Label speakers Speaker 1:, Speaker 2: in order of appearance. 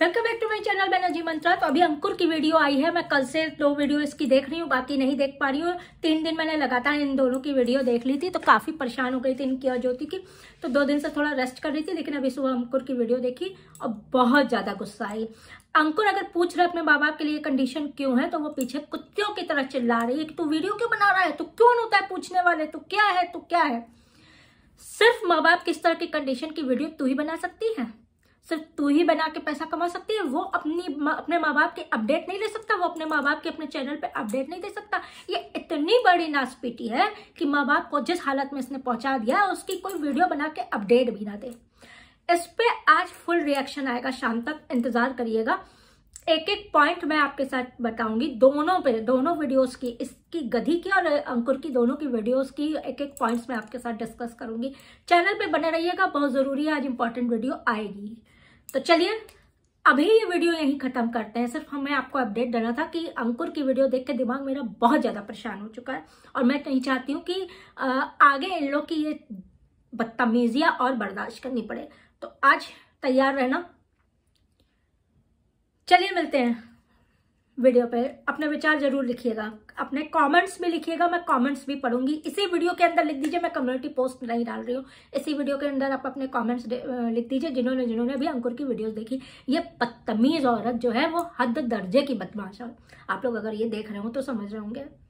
Speaker 1: welcome back to my channel Banerjee Mantra तो अभी अंकुर की वीडियो आई है मैं कल से दो वीडियो इसकी देख रही हूँ बाकी नहीं देख पा रही हूँ तीन दिन मैंने लगातार इन दोनों की वीडियो देख ली थी तो काफ़ी परेशान हो गई थी इनकी और ज्योति की तो दो दिन से थोड़ा रेस्ट कर रही थी लेकिन अभी सुबह अंकुर की वीडियो देखी और बहुत ज़्यादा गुस्सा आई अंकुर अगर पूछ रहे अपने माँ बाप के लिए कंडीशन क्यों है तो वो पीछे कुत्तियों की तरह चिल्ला रही है कि तू वीडियो क्यों बना रहा है तू क्यों होता है पूछने वाले तू क्या है तू क्या है सिर्फ माँ बाप किस तरह की कंडीशन की वीडियो तू ही बना सकती है सिर्फ तू ही बना के पैसा कमा सकती है वो अपनी अपने माँ बाप के अपडेट नहीं ले सकता वो अपने माँ बाप के अपने चैनल पे अपडेट नहीं दे सकता ये इतनी बड़ी नासपीटी है कि माँ बाप को जिस हालत में इसने पहुंचा दिया उसकी कोई वीडियो बना के अपडेट भी ना दे इस पर आज फुल रिएक्शन आएगा शाम तक इंतजार करिएगा एक एक पॉइंट मैं आपके साथ बताऊंगी दोनों पे दोनों वीडियोस की इसकी गधी की और अंकुर की दोनों की वीडियोस की एक एक पॉइंट्स मैं आपके साथ डिस्कस करूंगी चैनल पे बने रहिएगा बहुत ज़रूरी है आज इंपॉर्टेंट वीडियो आएगी तो चलिए अभी ये वीडियो यहीं खत्म करते हैं सिर्फ हमें आपको अपडेट देना था कि अंकुर की वीडियो देख के दिमाग मेरा बहुत ज़्यादा परेशान हो चुका है और मैं कहीं चाहती हूँ कि आगे इन लोग की ये बदतमीजियां और बर्दाश्त करनी पड़े तो आज तैयार रहना चलिए मिलते हैं वीडियो पर अपने विचार जरूर लिखिएगा अपने कमेंट्स में लिखिएगा मैं कमेंट्स भी पढ़ूंगी इसी वीडियो के अंदर लिख दीजिए मैं कम्युनिटी पोस्ट नहीं डाल रही हूँ इसी वीडियो के अंदर आप अपने कमेंट्स लिख दीजिए जिन्होंने जिन्होंने भी अंकुर की वीडियोस देखी ये बदतमीज़ औरत जो है वो हद दर्जे की बदमाश है आप लोग अगर ये देख रहे हो तो समझ रहे होंगे